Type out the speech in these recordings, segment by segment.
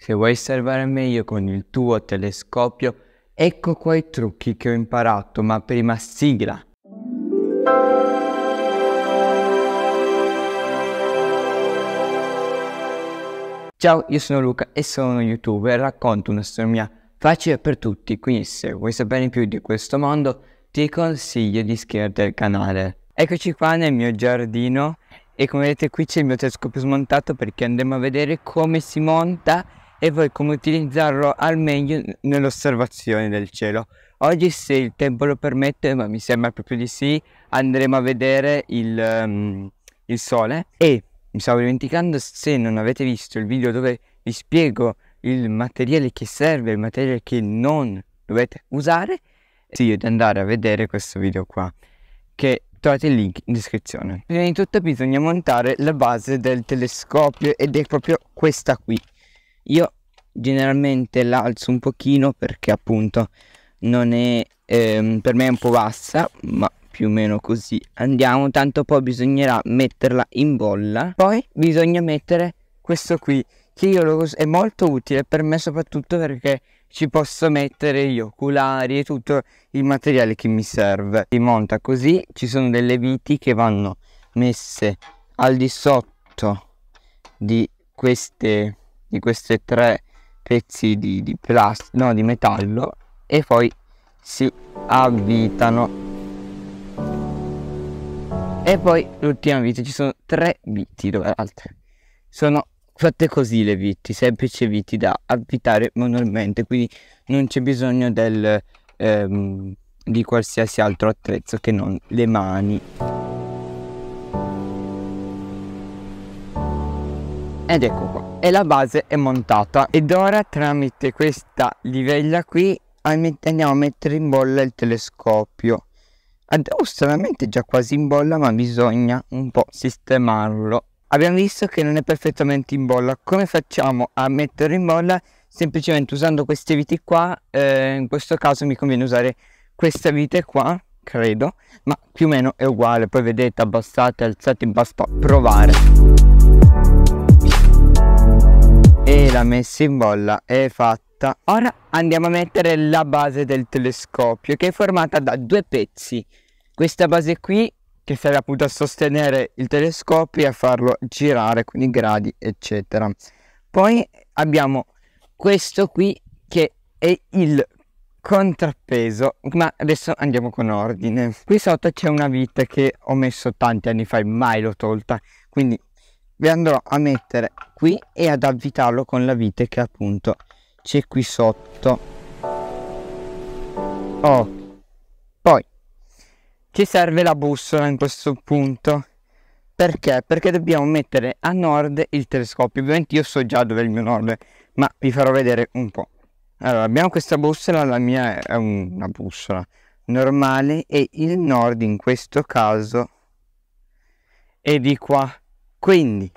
Se vuoi osservare meglio con il tuo telescopio, ecco qua i trucchi che ho imparato, ma prima sigla! Ciao, io sono Luca e sono uno youtuber e racconto un'astronomia facile per tutti, quindi se vuoi sapere più di questo mondo ti consiglio di iscriverti al canale. Eccoci qua nel mio giardino e come vedete qui c'è il mio telescopio smontato perché andremo a vedere come si monta e poi come utilizzarlo al meglio nell'osservazione del cielo. Oggi se il tempo lo permette, ma mi sembra proprio di sì, andremo a vedere il, um, il sole e mi stavo dimenticando se non avete visto il video dove vi spiego il materiale che serve, il materiale che non dovete usare, consiglio di andare a vedere questo video qua che trovate il link in descrizione. Prima di tutto bisogna montare la base del telescopio ed è proprio questa qui. Io generalmente l'alzo un pochino perché appunto non è ehm, per me è un po' bassa ma più o meno così andiamo tanto poi bisognerà metterla in bolla poi bisogna mettere questo qui che io lo uso è molto utile per me soprattutto perché ci posso mettere gli oculari e tutto il materiale che mi serve si monta così ci sono delle viti che vanno messe al di sotto di queste di queste tre pezzi di, di plastica, no, di metallo e poi si avvitano. E poi l'ultima vite, ci sono tre viti, dove altre. Sono fatte così le viti, semplici viti da avvitare manualmente, quindi non c'è bisogno del, ehm, di qualsiasi altro attrezzo che non le mani. ed ecco qua e la base è montata ed ora tramite questa livella qui andiamo a mettere in bolla il telescopio adesso stranamente è già quasi in bolla ma bisogna un po' sistemarlo abbiamo visto che non è perfettamente in bolla come facciamo a metterlo in bolla semplicemente usando queste viti qua eh, in questo caso mi conviene usare questa vite qua credo ma più o meno è uguale poi vedete abbassate alzate basta provare la messa in bolla è fatta. Ora andiamo a mettere la base del telescopio che è formata da due pezzi. Questa base qui che serve appunto a sostenere il telescopio e a farlo girare con i gradi eccetera. Poi abbiamo questo qui che è il contrappeso ma adesso andiamo con ordine qui sotto c'è una vite che ho messo tanti anni fa e mai l'ho tolta quindi vi andrò a mettere qui e ad avvitarlo con la vite che appunto c'è qui sotto oh. poi ci serve la bussola in questo punto perché? Perché dobbiamo mettere a nord il telescopio. Ovviamente io so già dove è il mio nord, ma vi farò vedere un po'. Allora, abbiamo questa bussola, la mia è una bussola normale e il nord in questo caso è di qua quindi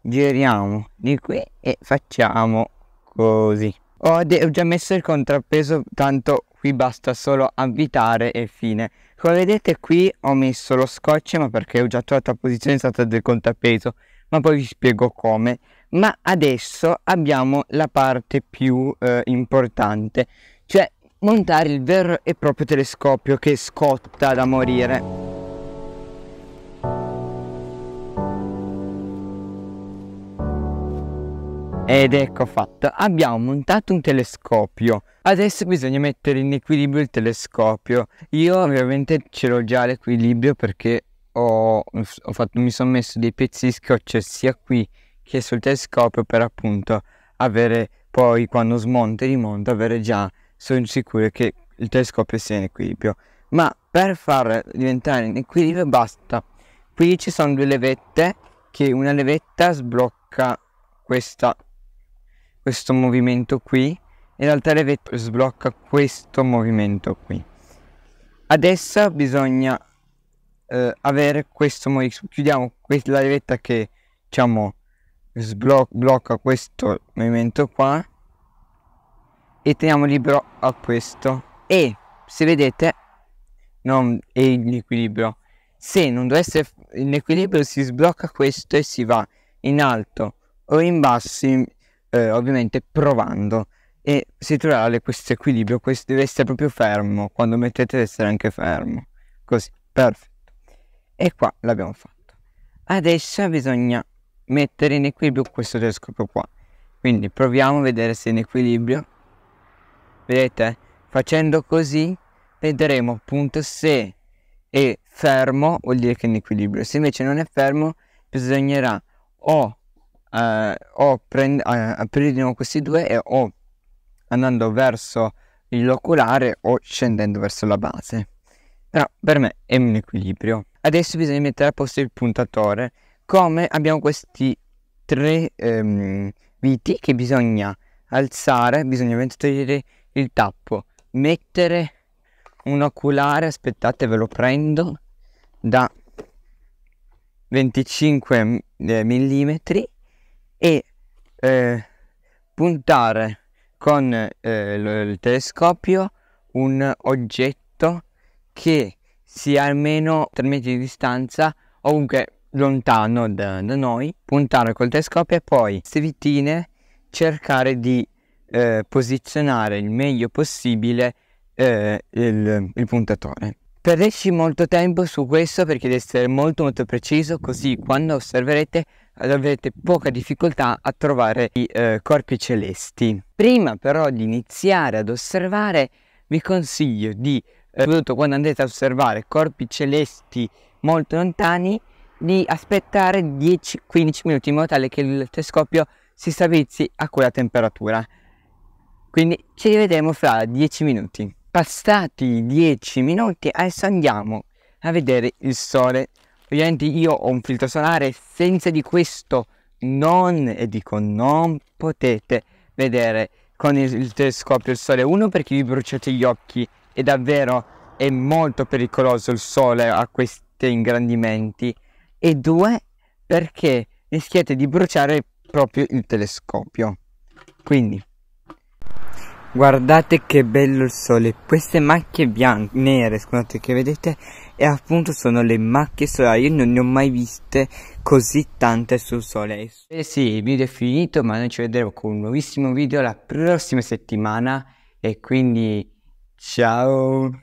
giriamo di qui e facciamo così ho, ho già messo il contrappeso tanto qui basta solo avvitare e fine come vedete qui ho messo lo scotch ma perché ho già trovato la posizione esatta del contrappeso ma poi vi spiego come ma adesso abbiamo la parte più eh, importante cioè montare il vero e proprio telescopio che scotta da morire Ed ecco fatto, abbiamo montato un telescopio. Adesso bisogna mettere in equilibrio il telescopio. Io ovviamente ce l'ho già l'equilibrio perché ho, ho fatto, mi sono messo dei pezzi di scotch sia qui che sul telescopio per appunto avere poi quando smonta e rimonta avere già, sono sicuro che il telescopio sia in equilibrio. Ma per far diventare in equilibrio basta. Qui ci sono due levette che una levetta sblocca questa questo movimento qui e l'altare vetro sblocca questo movimento qui. Adesso bisogna eh, avere questo movimento. Chiudiamo questa, la levetta che diciamo sblocca questo movimento qua e teniamo libero a questo e se vedete non è in equilibrio se non dovesse in equilibrio si sblocca questo e si va in alto o in basso eh, ovviamente provando e si troverà questo equilibrio, questo deve essere proprio fermo, quando mettete deve essere anche fermo, così, perfetto. E qua l'abbiamo fatto. Adesso bisogna mettere in equilibrio questo telescopio qua, quindi proviamo a vedere se è in equilibrio. Vedete? Facendo così vedremo appunto se è fermo vuol dire che è in equilibrio, se invece non è fermo bisognerà o eh, o prend- eh, prendendo questi due e o andando verso l'oculare o scendendo verso la base. Però per me è un equilibrio. Adesso bisogna mettere a posto il puntatore. Come abbiamo questi tre ehm, viti che bisogna alzare, bisogna togliere il tappo, mettere un oculare, aspettate ve lo prendo, da 25 mm eh, e eh, puntare con eh, l- il telescopio un oggetto che sia almeno 3 metri di distanza o comunque lontano da, da, noi, puntare col telescopio e poi servitine cercare di eh, posizionare il meglio possibile eh, il, il puntatore. Perderci molto tempo su questo perché deve essere molto molto preciso così quando osserverete avrete poca difficoltà a trovare i eh, corpi celesti. Prima però di iniziare ad osservare vi consiglio di, eh, soprattutto quando andrete a osservare corpi celesti molto lontani, di aspettare 10-15 minuti in modo tale che il telescopio si stabilizzi a quella temperatura. Quindi ci rivedremo fra 10 minuti passati dieci minuti adesso andiamo a vedere il sole ovviamente io ho un filtro solare senza di questo non e dico non potete vedere con il telescopio il sole uno perché vi bruciate gli occhi e davvero è molto pericoloso il sole a questi ingrandimenti e due perché rischiate di bruciare proprio il telescopio quindi Guardate che bello il sole, queste macchie bianche, nere scusate che vedete e appunto sono le macchie solari, io non ne ho mai viste così tante sul sole. E eh sì, il video è finito ma noi ci vedremo con un nuovissimo video la prossima settimana e quindi ciao!